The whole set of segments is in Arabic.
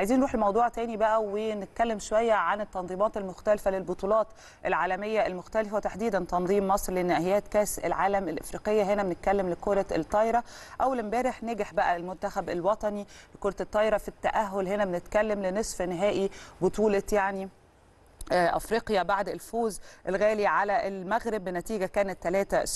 عايزين نروح لموضوع تاني بقى ونتكلم شويه عن التنظيمات المختلفه للبطولات العالميه المختلفه وتحديدا تنظيم مصر لنهائيات كاس العالم الافريقيه هنا بنتكلم لكره الطايره اول امبارح نجح بقى المنتخب الوطني لكره الطايره في التاهل هنا بنتكلم لنصف نهائي بطوله يعني آه، افريقيا بعد الفوز الغالي على المغرب بنتيجه كانت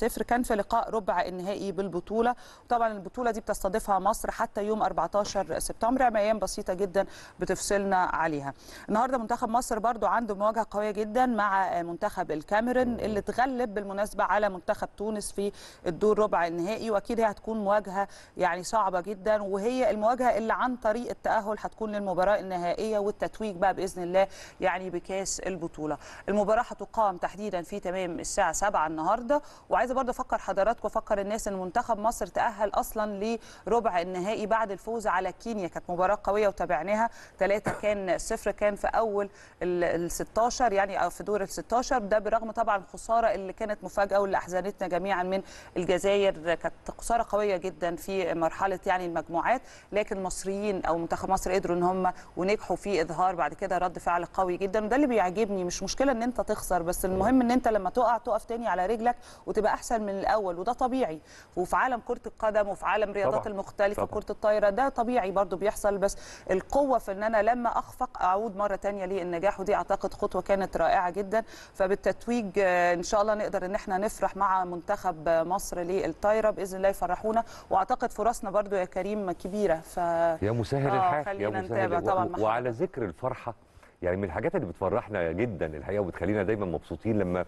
3-0 كان في لقاء ربع النهائي بالبطوله طبعا البطوله دي بتستضيفها مصر حتى يوم 14 سبتمبر ايام بسيطه جدا بتفصلنا عليها النهارده منتخب مصر برضو عنده مواجهه قويه جدا مع منتخب الكاميرون اللي اتغلب بالمناسبه على منتخب تونس في الدور ربع النهائي واكيد هي هتكون مواجهه يعني صعبه جدا وهي المواجهه اللي عن طريق التاهل هتكون للمباراه النهائيه والتتويج بقى باذن الله يعني بكاس البطوله المباراه هتقام تحديدا في تمام الساعه 7 النهارده وعايزه برضه افكر حضراتكم افكر الناس ان منتخب مصر تاهل اصلا لربع النهائي بعد الفوز على كينيا كانت مباراه قويه وتابعناها 3 كان 0 كان في اول ال 16 يعني في دور ال 16 ده برغم طبعا الخساره اللي كانت مفاجاه واللي احزنتنا جميعا من الجزائر كانت خساره قويه جدا في مرحله يعني المجموعات لكن المصريين او منتخب مصر قدروا ان هم ونجحوا في اظهار بعد كده رد فعل قوي جدا وده اللي بيعجبني عاجبني مش مشكله ان انت تخسر بس المهم ان انت لما تقع تقف تاني على رجلك وتبقى احسن من الاول وده طبيعي وفي عالم كره القدم وفي عالم الرياضات المختلفه كره الطايره ده طبيعي برضو بيحصل بس القوه في ان انا لما اخفق اعود مره تانية للنجاح ودي اعتقد خطوه كانت رائعه جدا فبالتتويج آه، ان شاء الله نقدر ان احنا نفرح مع منتخب مصر للطايره باذن الله يفرحونا واعتقد فرصنا برضو يا كريم كبيره ف يا مسهل آه، الحال يا مسهل طبعا وعلى ذكر الفرحه يعني من الحاجات اللي بتفرحنا جدا الحقيقه وبتخلينا دايما مبسوطين لما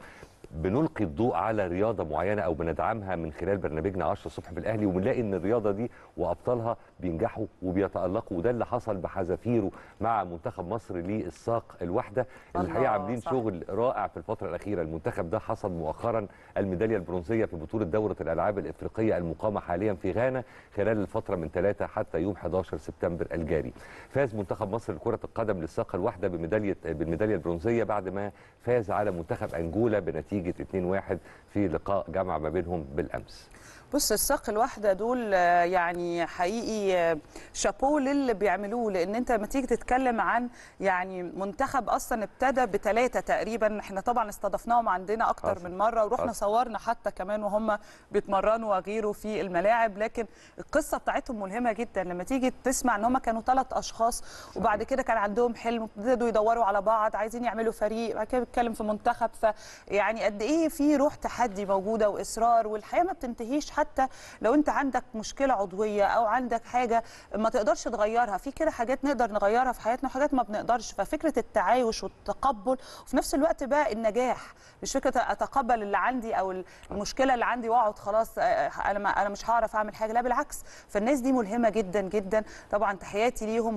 بنلقي الضوء على رياضه معينه او بندعمها من خلال برنامجنا 10 الصبح بالاهلي وبنلاقي ان الرياضه دي وابطالها بينجحوا وبيتالقوا وده اللي حصل بحذافيره مع منتخب مصر للساق الواحده اللي الحقيقه عاملين شغل رائع في الفتره الاخيره المنتخب ده حصل مؤخرا الميداليه البرونزيه في بطوله دوره الالعاب الافريقيه المقامه حاليا في غانا خلال الفتره من 3 حتى يوم 11 سبتمبر الجاري فاز منتخب مصر لكره القدم للساق الواحده بميداليه بالميداليه البرونزيه بعد ما فاز على منتخب انجولا بنتيجه نتيجه 2-1 في لقاء جمع ما بينهم بالامس بص الساق الواحده دول آه، يعني حقيقي آه، شابوه للي بيعملوه لان انت لما تيجي تتكلم عن يعني منتخب اصلا ابتدى بثلاثه تقريبا احنا طبعا استضفناهم عندنا اكتر من مره ورحنا صورنا حتى كمان وهم بيتمرنوا وغيره في الملاعب لكن القصه بتاعتهم ملهمه جدا لما تيجي تسمع ان هم كانوا ثلاث اشخاص وبعد كده كان عندهم حلم ابتدوا يدوروا على بعض عايزين يعملوا فريق بعد كده بيتكلم في منتخب فيعني قد ايه في روح تحدي موجوده واصرار والحياه ما بتنتهيش حتى حتى لو انت عندك مشكله عضويه او عندك حاجه ما تقدرش تغيرها في كده حاجات نقدر نغيرها في حياتنا وحاجات ما بنقدرش ففكره التعايش والتقبل وفي نفس الوقت بقى النجاح مش فكره اتقبل اللي عندي او المشكله اللي عندي واقعد خلاص آه، آه، انا انا مش هعرف اعمل حاجه لا بالعكس فالناس دي ملهمه جدا جدا طبعا تحياتي ليهم